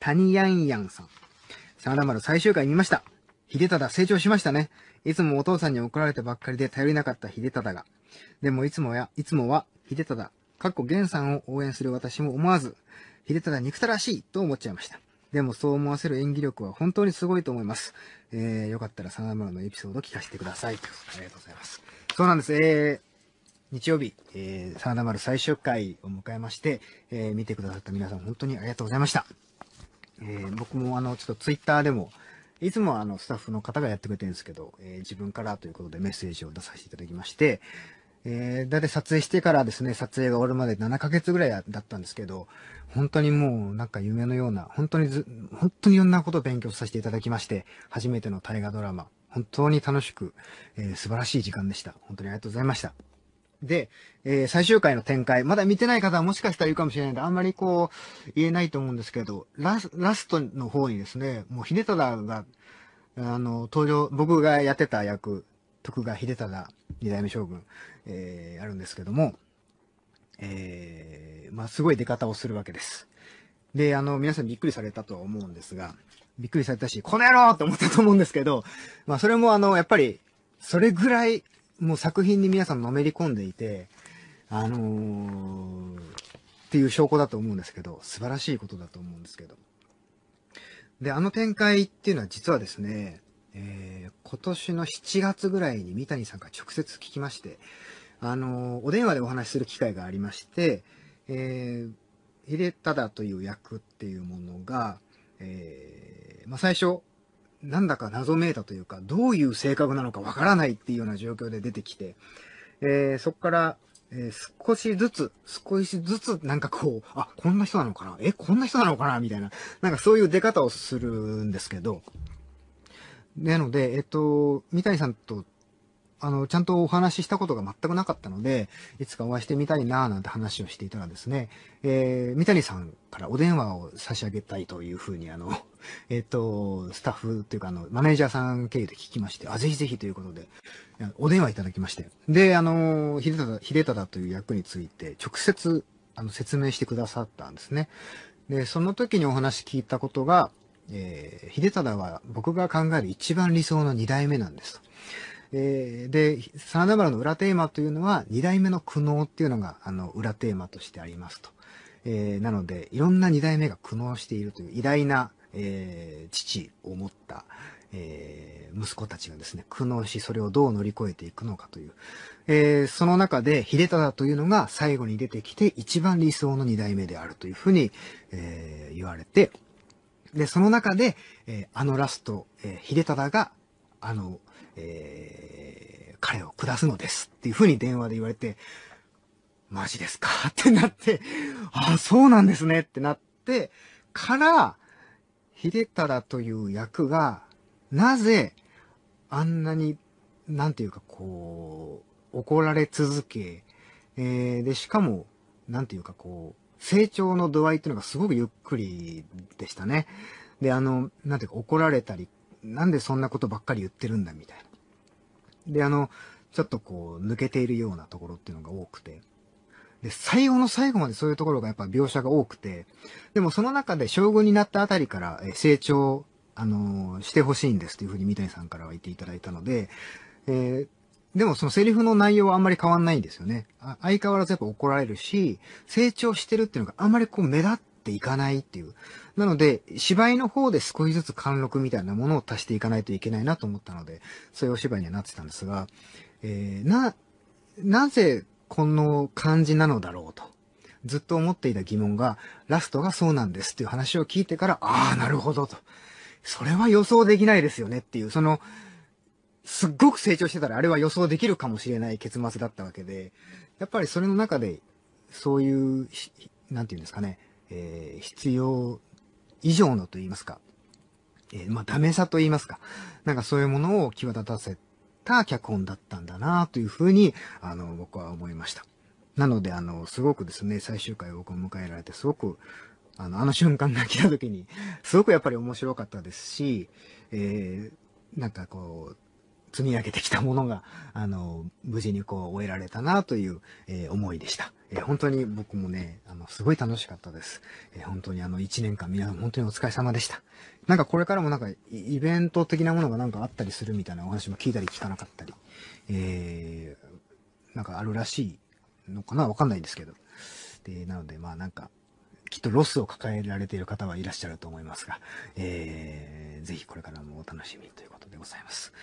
谷やんやんさん。サラマル最終回見ました。秀忠成長しましたね。いつもお父さんに怒られてばっかりで頼りなかった秀忠が。でもいつもや、いつもは秀忠、かっこ源さんを応援する私も思わず、秀忠憎たらしいと思っちゃいました。でもそう思わせる演技力は本当にすごいと思います。えー、よかったらサナマルのエピソード聞かせてください。ありがとうございます。そうなんです。えー、日曜日、えー、サナダマル最終回を迎えまして、えー、見てくださった皆さん本当にありがとうございました。えー、僕もあの、ちょっとツイッターでも、いつもあの、スタッフの方がやってくれてるんですけど、えー、自分からということでメッセージを出させていただきまして、えー、だいたい撮影してからですね、撮影が終わるまで7ヶ月ぐらいだったんですけど、本当にもうなんか夢のような、本当にず、本当にいろんなことを勉強させていただきまして、初めての大河ドラマ、本当に楽しく、えー、素晴らしい時間でした。本当にありがとうございました。で、えー、最終回の展開、まだ見てない方はもしかしたらいるかもしれないんで、あんまりこう、言えないと思うんですけど、ラスラストの方にですね、もう秀忠が、あの、登場、僕がやってた役、徳川秀忠、二代目将軍、えー、あるんですけども、えー、まあ、すごい出方をするわけです。で、あの、皆さんびっくりされたとは思うんですが、びっくりされたし、この野郎って思ったと思うんですけど、まあ、それもあの、やっぱり、それぐらいもう作品に皆さんのめり込んでいて、あのー、っていう証拠だと思うんですけど、素晴らしいことだと思うんですけど。で、あの展開っていうのは実はですね、えー、今年の7月ぐらいに三谷さんから直接聞きまして、あのー、お電話でお話しする機会がありまして、えー、ただという役っていうものが、えー、まあ、最初、なんだか謎めいたというか、どういう性格なのかわからないっていうような状況で出てきて、えー、そこから、えー、少しずつ、少しずつ、なんかこう、あ、こんな人なのかなえ、こんな人なのかなみたいな、なんかそういう出方をするんですけど、なので、えっと、三谷さんとあの、ちゃんとお話ししたことが全くなかったので、いつかお会いしてみたいなぁなんて話をしていたらですね、えー、三谷さんからお電話を差し上げたいというふうに、あの、えっ、ー、と、スタッフというか、あの、マネージャーさん経由で聞きまして、あ、ぜひぜひということで、お電話いただきまして。で、あの、秀忠、秀忠という役について、直接、あの、説明してくださったんですね。で、その時にお話聞いたことが、えー、秀忠は僕が考える一番理想の二代目なんですと。えー、で、真田ラの裏テーマというのは、二代目の苦悩っていうのが、あの、裏テーマとしてありますと。えー、なので、いろんな二代目が苦悩しているという偉大な、えー、父を持った、えー、息子たちがですね、苦悩し、それをどう乗り越えていくのかという。えー、その中で、秀忠というのが最後に出てきて、一番理想の二代目であるというふうに、えー、言われて、で、その中で、えー、あのラスト、えー、秀忠が、あの、えー、彼を下すのですっていうふうに電話で言われて、マジですか ってなって、ああ、そうなんですねってなって、から、秀忠という役が、なぜ、あんなに、なんていうかこう、怒られ続け、えー、で、しかも、なんていうかこう、成長の度合いっていうのがすごくゆっくりでしたね。で、あの、なんていうか怒られたり、なんでそんなことばっかり言ってるんだみたいな。で、あの、ちょっとこう、抜けているようなところっていうのが多くて。で、最後の最後までそういうところがやっぱ描写が多くて、でもその中で将軍になったあたりから成長、あのー、してほしいんですっていうふうに三谷さんからは言っていただいたので、えー、でもそのセリフの内容はあんまり変わんないんですよね。相変わらずやっぱ怒られるし、成長してるっていうのがあんまりこう目立っていかないっていう。なので、芝居の方で少しずつ貫禄みたいなものを足していかないといけないなと思ったので、そういうお芝居にはなってたんですが、えー、な、なぜこの感じなのだろうと。ずっと思っていた疑問が、ラストがそうなんですっていう話を聞いてから、ああ、なるほどと。それは予想できないですよねっていう、その、すっごく成長してたらあれは予想できるかもしれない結末だったわけで、やっぱりそれの中で、そういう、なんていうんですかね、えー、必要以上のと言いますか、えー、まあ、ダメさと言いますか、なんかそういうものを際立たせた脚本だったんだなというふうに、あの、僕は思いました。なので、あの、すごくですね、最終回を僕を迎えられて、すごく、あの、あの瞬間が来た時に、すごくやっぱり面白かったですし、えー、なんかこう、積み上げてきたものが、あの、無事にこう終えられたなという、えー、思いでした。えー、本当に僕もね、あの、すごい楽しかったです。えー、本当にあの、1年間皆さん本当にお疲れ様でした。なんかこれからもなんか、イベント的なものがなんかあったりするみたいなお話も聞いたり聞かなかったり、えー、なんかあるらしいのかなわかんないんですけど。で、なのでまあなんか、きっとロスを抱えられている方はいらっしゃると思いますが、えー、ぜひこれからもお楽しみということでございます。